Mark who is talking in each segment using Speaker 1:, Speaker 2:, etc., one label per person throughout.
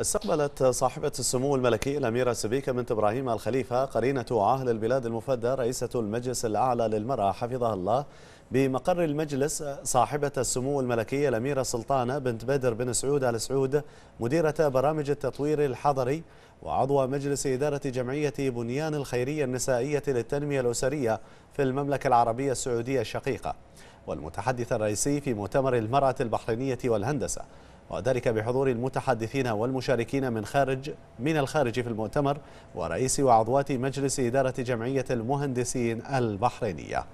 Speaker 1: استقبلت صاحبة السمو الملكي الأميرة سبيكة بنت إبراهيم الخليفة قرينة عاهل البلاد المفدى رئيسة المجلس الأعلى للمرأة حفظها الله بمقر المجلس صاحبة السمو الملكي الأميرة سلطانة بنت بدر بن سعود آل سعود مديرة برامج التطوير الحضري وعضو مجلس إدارة جمعية بنيان الخيرية النسائية للتنمية الأسرية في المملكة العربية السعودية الشقيقة والمتحدث الرئيسي في مؤتمر المرأة البحرينية والهندسة وذلك بحضور المتحدثين والمشاركين من خارج من الخارج في المؤتمر ورئيس وعضوات مجلس إدارة جمعية المهندسين البحرينية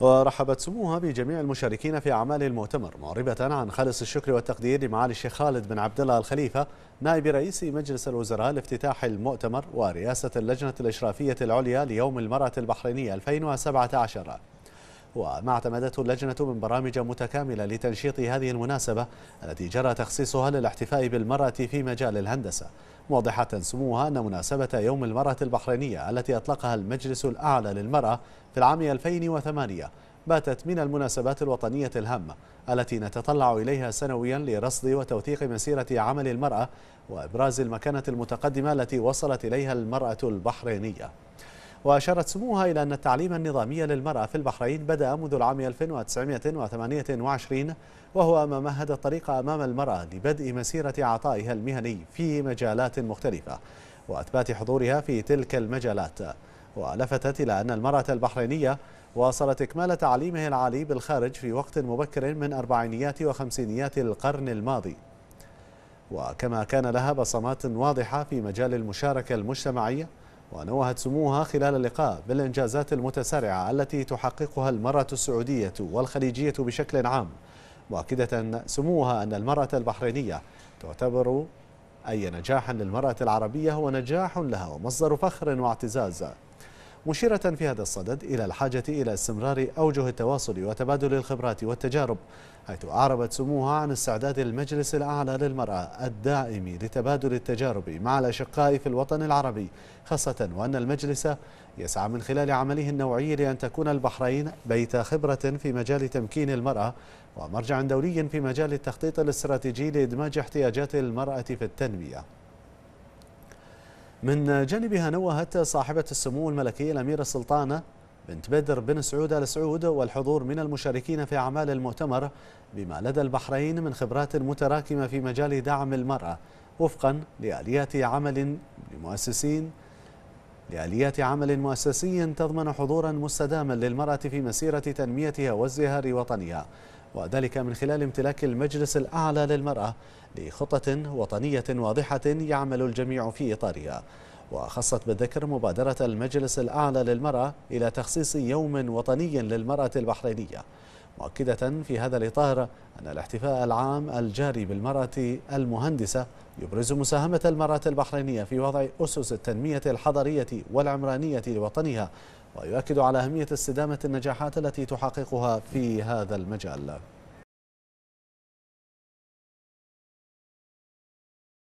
Speaker 1: ورحبت سموها بجميع المشاركين في أعمال المؤتمر معربة عن خالص الشكر والتقدير لمعالي الشيخ خالد بن عبد الله الخليفة نائب رئيس مجلس الوزراء لافتتاح المؤتمر ورئاسة اللجنة الإشرافية العليا ليوم المرأة البحرينية 2017 وما اعتمدته اللجنة من برامج متكاملة لتنشيط هذه المناسبة التي جرى تخصيصها للاحتفاء بالمرأة في مجال الهندسة موضحة سموها أن مناسبة يوم المرأة البحرينية التي أطلقها المجلس الأعلى للمرأة في العام 2008 باتت من المناسبات الوطنية الهامة التي نتطلع إليها سنويا لرصد وتوثيق مسيرة عمل المرأة وإبراز المكانة المتقدمة التي وصلت إليها المرأة البحرينية وأشارت سموها إلى أن التعليم النظامي للمرأة في البحرين بدأ منذ العام 1928 وهو ما مهد الطريق أمام المرأة لبدء مسيرة عطائها المهني في مجالات مختلفة وأثبات حضورها في تلك المجالات ولفتت إلى أن المرأة البحرينية واصلت إكمال تعليمه العالي بالخارج في وقت مبكر من أربعينيات وخمسينيات القرن الماضي وكما كان لها بصمات واضحة في مجال المشاركة المجتمعية ونوهت سموها خلال اللقاء بالإنجازات المتسارعة التي تحققها المرأة السعودية والخليجية بشكل عام مؤكدة سموها أن المرأة البحرينية تعتبر أي نجاح للمرأة العربية هو نجاح لها ومصدر فخر واعتزاز مشيرة في هذا الصدد إلى الحاجة إلى استمرار أوجه التواصل وتبادل الخبرات والتجارب حيث أعربت سموها عن استعداد المجلس الأعلى للمرأة الدائم لتبادل التجارب مع الأشقاء في الوطن العربي خاصة وأن المجلس يسعى من خلال عمله النوعي لأن تكون البحرين بيت خبرة في مجال تمكين المرأة ومرجع دولي في مجال التخطيط الاستراتيجي لإدماج احتياجات المرأة في التنمية من جانبها نوهت صاحبة السمو الملكية الأميرة سلطانة بنت بدر بن سعود آل سعود والحضور من المشاركين في أعمال المؤتمر بما لدى البحرين من خبرات متراكمة في مجال دعم المرأة وفقا لآليات عمل لمؤسسين لآليات عمل مؤسسي تضمن حضورا مستداما للمرأة في مسيرة تنميتها وازدهار وطنها وذلك من خلال امتلاك المجلس الأعلى للمرأة لخطة وطنية واضحة يعمل الجميع في إطارها وخصت بالذكر مبادرة المجلس الأعلى للمرأة إلى تخصيص يوم وطني للمرأة البحرينية مؤكدة في هذا الإطار أن الاحتفاء العام الجاري بالمرأة المهندسة يبرز مساهمة المرأة البحرينية في وضع أسس التنمية الحضرية والعمرانية لوطنها ويؤكد على أهمية استدامة النجاحات التي تحققها في هذا المجال